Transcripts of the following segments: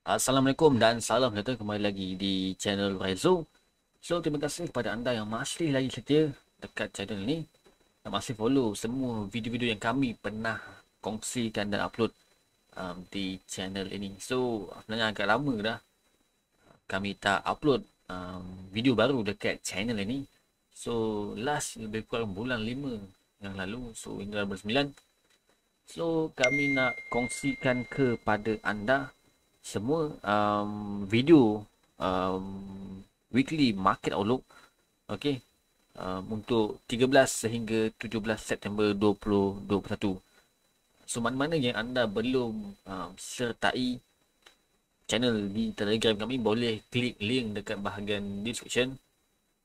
Assalamualaikum dan salam sejahtera kembali lagi di channel Rezo. So, terima kasih kepada anda yang masih lagi setia dekat channel ni dan masih follow semua video-video yang kami pernah kongsikan dan upload um, di channel ini. So, sebenarnya agak lama dah kami tak upload um, video baru dekat channel ini. So, last lebih kurang bulan 5 yang lalu. So, ini dah bulan 9. So, kami nak kongsikan kepada anda semua um, video um, weekly market outlook okey um, untuk 13 sehingga 17 September 2021 so mana-mana yang anda belum um, sertai channel di telegram kami boleh klik link dekat bahagian description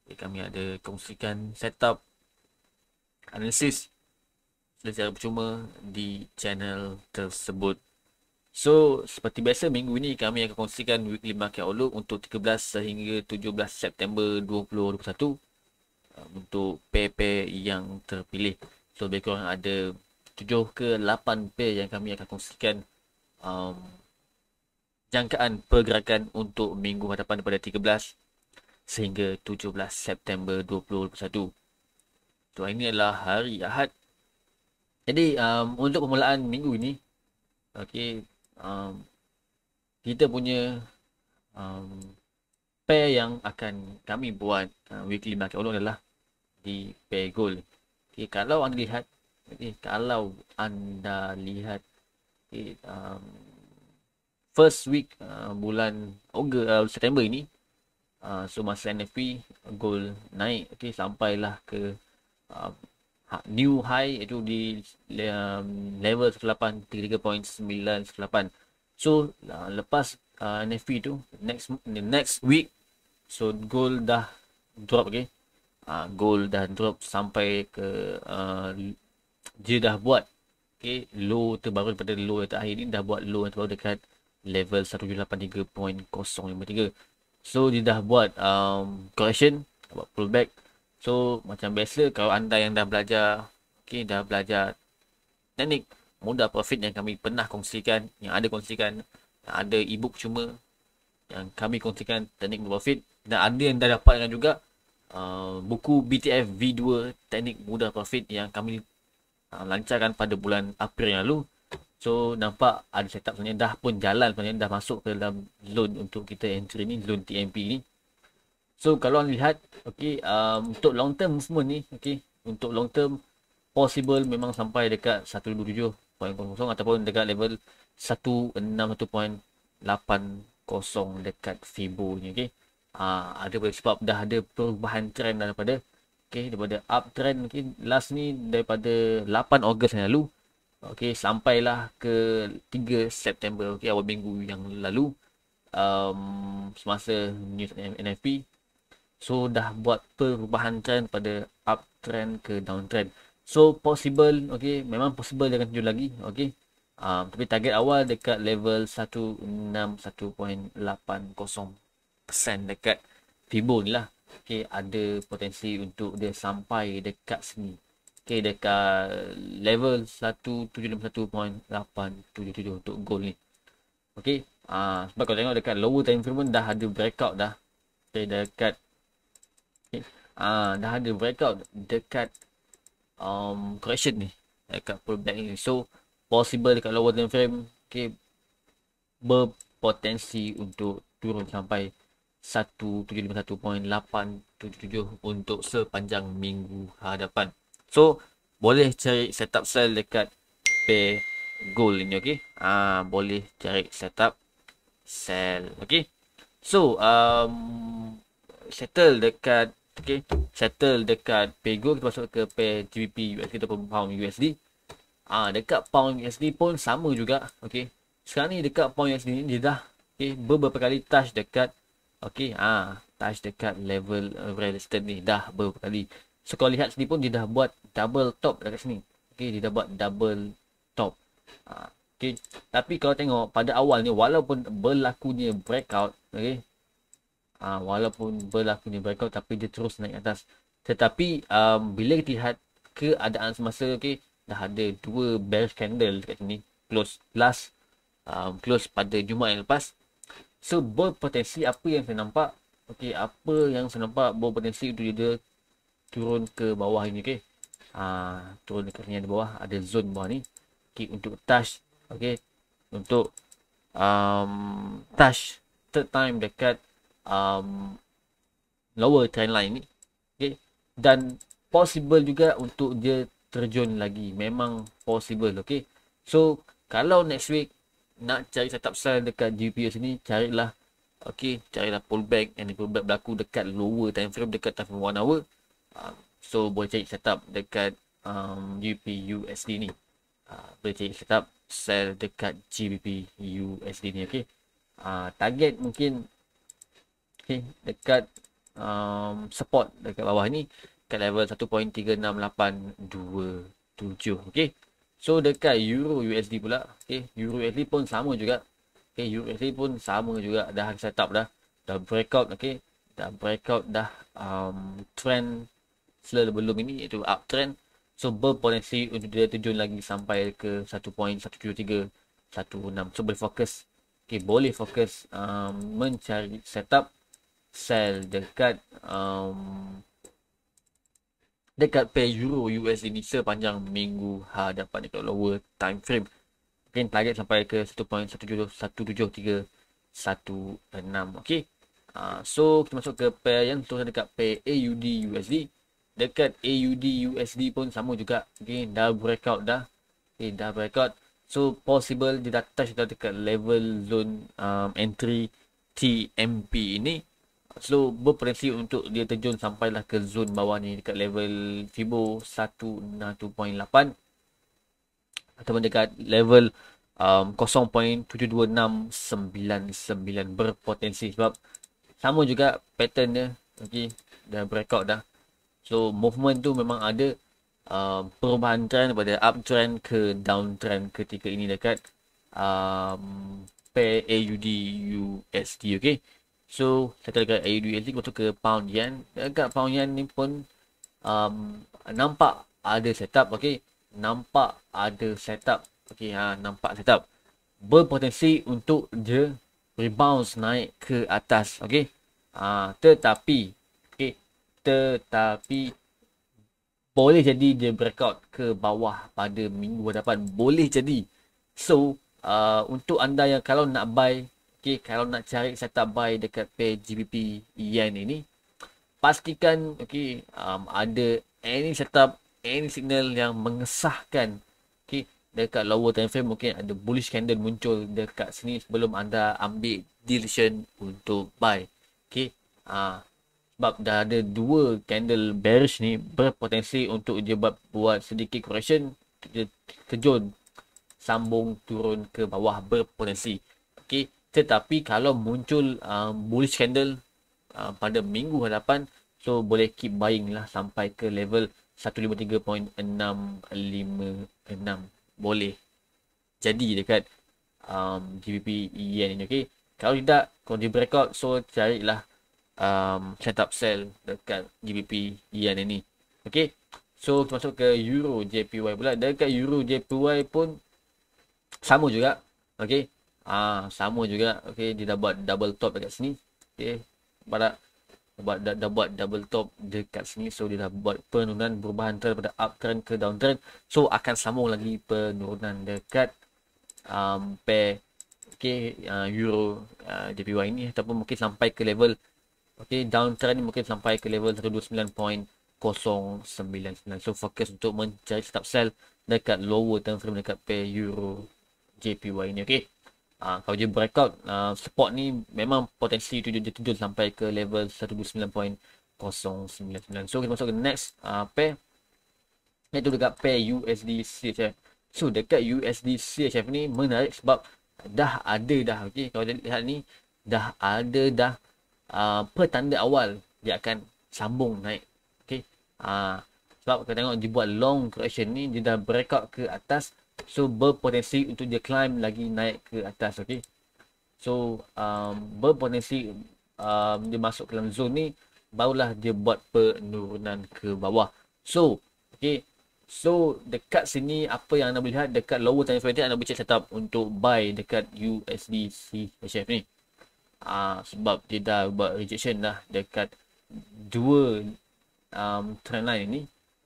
kami ada kongsikan setup analisis secara percuma di channel tersebut So, seperti biasa minggu ini kami akan kongsikan weekly market outlook untuk 13 sehingga 17 September 2021 uh, untuk PP yang terpilih. So, lebih kurang ada 7 ke 8 pair yang kami akan kongsikan um, jangkaan pergerakan untuk minggu hadapan pada 13 sehingga 17 September 2021. So, ini adalah hari Ahad. Jadi, um, untuk permulaan minggu ini, okay, um, kita punya um, pair yang akan kami buat uh, weekly market order adalah di pair gold. Okay, kalau anda lihat, okay, kalau anda lihat okay, um, first week uh, bulan Ogos, uh, September ini, uh, so masa NFP gold naik okay, sampailah ke uh, Ha, new high iaitu di um, level 38 33.98 so uh, lepas uh, NFP tu next the next week so gold dah drop okay? uh, ha, gold dah drop sampai ke uh, dia dah buat okay? low terbaru daripada low yang terakhir ni dah buat low yang terbaru dekat level 183.053 so dia dah buat um, correction buat pullback So macam biasa kalau anda yang dah belajar Okay dah belajar teknik mudah profit yang kami pernah kongsikan Yang ada kongsikan yang ada ebook cuma Yang kami kongsikan teknik mudah profit Dan ada yang dah dapatkan juga uh, Buku BTF V2 teknik mudah profit yang kami uh, lancarkan pada bulan April yang lalu So nampak ada setup sebenarnya dah pun jalan sebenarnya dah masuk ke dalam loan untuk kita entry ni loan TMP ni So kalau anda lihat, okay, um, untuk long term movement ni, okay, untuk long term possible memang sampai dekat 127.00 ataupun dekat level 161.80 dekat Fibo ni, okay. Ha, ada boleh sebab dah ada perubahan trend daripada okay, daripada uptrend okay, last ni daripada 8 Ogos yang lalu okay, sampailah ke 3 September okay, awal minggu yang lalu um, semasa news NFP So dah buat perubahan trend pada uptrend ke downtrend. So possible, okay, memang possible dia akan tunjuk lagi, okay. Um, tapi target awal dekat level 161.80% dekat Fibo ni lah. Okay, ada potensi untuk dia sampai dekat sini. Okay, dekat level 171.877 untuk goal ni. Okay, uh, sebab kalau tengok dekat lower time frame pun dah ada breakout dah. Okay, dekat Okay. Ah, dah ada breakout dekat um, correction ni. Dekat pullback ni. So, possible dekat lower time frame. Okay. Berpotensi untuk turun sampai 1751.877 untuk sepanjang minggu hadapan. So, boleh cari setup sell dekat pair gold ni okay? Ah, boleh cari setup sell okay? So, um, settle dekat okay, settle dekat Pego kita masuk ke pair GBP kita ataupun pound USD. Ah dekat pound USD pun sama juga. Okay, Sekarang ni dekat pound USD ni dia dah okey beberapa kali touch dekat Okay, ah touch dekat level uh, resistance ni dah beberapa kali. So kalau lihat sini pun dia dah buat double top dekat sini. Okay, dia dah buat double top. Ah, okey. Tapi kalau tengok pada awal ni walaupun berlakunya breakout Okay uh, walaupun berlaku ni breakout tapi dia terus naik atas tetapi um, bila kita lihat keadaan semasa okey dah ada dua bear candle dekat sini close last um, close pada Jumaat yang lepas so berpotensi apa yang saya nampak okey apa yang saya nampak potensi itu dia turun ke bawah ini okey uh, turun dekat sini ada bawah ada zone bawah ni okey untuk touch okey untuk um, touch third time dekat um, lower trend line ni okay? dan possible juga untuk dia terjun lagi memang possible okay so kalau next week nak cari setup sell dekat GPS ni carilah okay carilah pullback and pullback berlaku dekat lower time frame dekat time frame 1 hour uh, so boleh cari setup dekat um, SD ni uh, boleh cari setup sell dekat GBP USD ni okay uh, target mungkin okay, dekat um, support dekat bawah ni dekat level 1.36827 okey so dekat euro USD pula okey euro USD pun sama juga okey euro USD pun sama juga dah set up dah dah breakout okey dah breakout dah um, trend selalu belum ini iaitu uptrend so berpotensi untuk dia terjun lagi sampai ke 1.173 16 so boleh fokus okey boleh fokus um, mencari setup sell dekat um, dekat pair euro ini sepanjang minggu hadapan dekat lower time frame mungkin target sampai ke 1.17173 okey uh, so kita masuk ke pair yang tu dekat pair AUD USD dekat AUD USD pun sama juga okey dah breakout dah okey dah breakout so possible dia dah touch dah dekat level zone um, entry TMP ini So berpotensi untuk dia terjun sampailah ke zon bawah ni dekat level FIBO 161.8 ataupun dekat level um, 0.72699 berpotensi sebab sama juga pattern dia okay, dah breakout dah so movement tu memang ada uh, perubahan trend daripada uptrend ke downtrend ketika ini dekat um, pair AUD USD okay So, saya AUD AUDUSD masuk ke pound yen. Dekat pound yen ni pun um, nampak ada setup, okey. Nampak ada setup. Okey, ha, nampak setup. Berpotensi untuk dia rebound naik ke atas, okey. Ha, tetapi, okey. Tetapi boleh jadi dia breakout ke bawah pada minggu hadapan. Boleh jadi. So, uh, untuk anda yang kalau nak buy Okay, kalau nak cari setup buy dekat pair GBP yen ini, pastikan okay, um, ada any setup, any signal yang mengesahkan okay, dekat lower time frame mungkin ada bullish candle muncul dekat sini sebelum anda ambil decision untuk buy. Okay, uh, ah, sebab dah ada dua candle bearish ni berpotensi untuk dia buat, buat sedikit correction terjun sambung turun ke bawah berpotensi. Okay, tetapi kalau muncul uh, bullish candle uh, pada minggu hadapan, so boleh keep buying lah sampai ke level 153.656. Boleh jadi dekat um, GBP EN ni. Okey, Kalau tidak, kalau di breakout, so carilah um, setup sell dekat GBP EN ni. Okey, So, termasuk ke Euro JPY pula. Dekat Euro JPY pun sama juga. Okey. Ah, sama juga. Okey, dia dah buat double top dekat sini. Okey. Pada buat dah, dah buat double top dekat sini. So dia dah buat penurunan perubahan daripada uptrend ke downtrend. So akan sambung lagi penurunan dekat um, pair okey, uh, euro uh, JPY ini ataupun mungkin sampai ke level okey, downtrend ni mungkin sampai ke level 129.099. So fokus untuk mencari stop sell dekat lower term frame dekat pair euro JPY ini okey. Uh, kalau dia breakout uh, ah, support ni memang potensi tujuh dia tujuh sampai ke level 129.099. So kita masuk ke next uh, pair. Ni tu dekat pair USD CHF. So dekat USD CHF ni menarik sebab dah ada dah okey kalau dia lihat ni dah ada dah uh, pertanda awal dia akan sambung naik okey uh, sebab kita tengok dia buat long correction ni dia dah breakout ke atas So berpotensi untuk dia climb lagi naik ke atas okay. So um, berpotensi um, dia masuk ke dalam zone ni Barulah dia buat penurunan ke bawah So okay. So dekat sini apa yang anda boleh lihat Dekat lower time frame anda boleh check setup Untuk buy dekat USD CHF ni uh, Sebab dia dah buat rejection dah Dekat dua um, trend line ni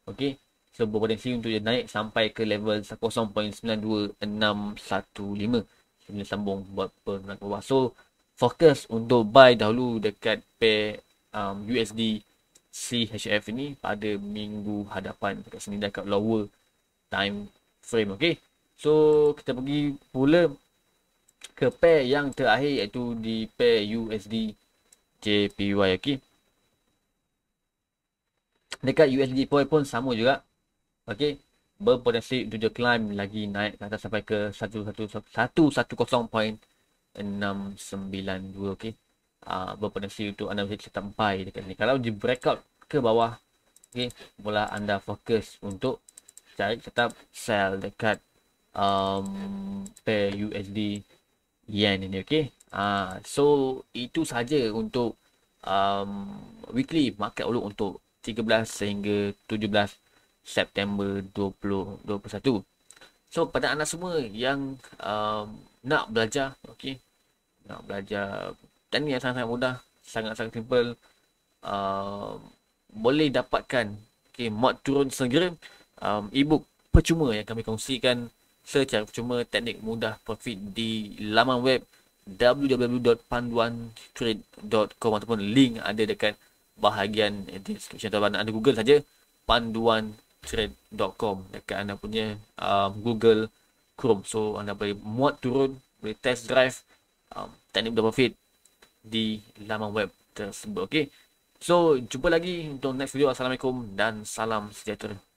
Okay sebuah potensi untuk dia naik sampai ke level 0.92615 sebelum sambung buat penerangan bawah. So, fokus untuk buy dahulu dekat pair um, USD CHF ini pada minggu hadapan dekat sini dekat lower time frame. Okay. So, kita pergi pula ke pair yang terakhir iaitu di pair USD JPY. Okay. Dekat USD Poi pun sama juga. Okey, berpotensi untuk dia climb lagi naik ke atas sampai ke 110.692 okey. Ah uh, berpotensi untuk anda boleh sampai dekat sini. Kalau dia breakout ke bawah okey, mula anda fokus untuk cari tetap sell dekat um, pair USD yen ini okey. Ah uh, so itu saja untuk um, weekly market outlook untuk 13 sehingga 17 September 2021. So pada anak semua yang um, nak belajar, okey. Nak belajar dan yang sangat-sangat mudah, sangat-sangat simple. Uh, boleh dapatkan okey mod turun segera um, ebook percuma yang kami kongsikan secara percuma teknik mudah profit di laman web www.panduantrade.com ataupun link ada dekat bahagian description atau anda google saja panduan trade.com dekat anda punya um, Google Chrome. So anda boleh muat turun, boleh test drive um, teknik double fit di laman web tersebut. Okey, So jumpa lagi untuk next video. Assalamualaikum dan salam sejahtera.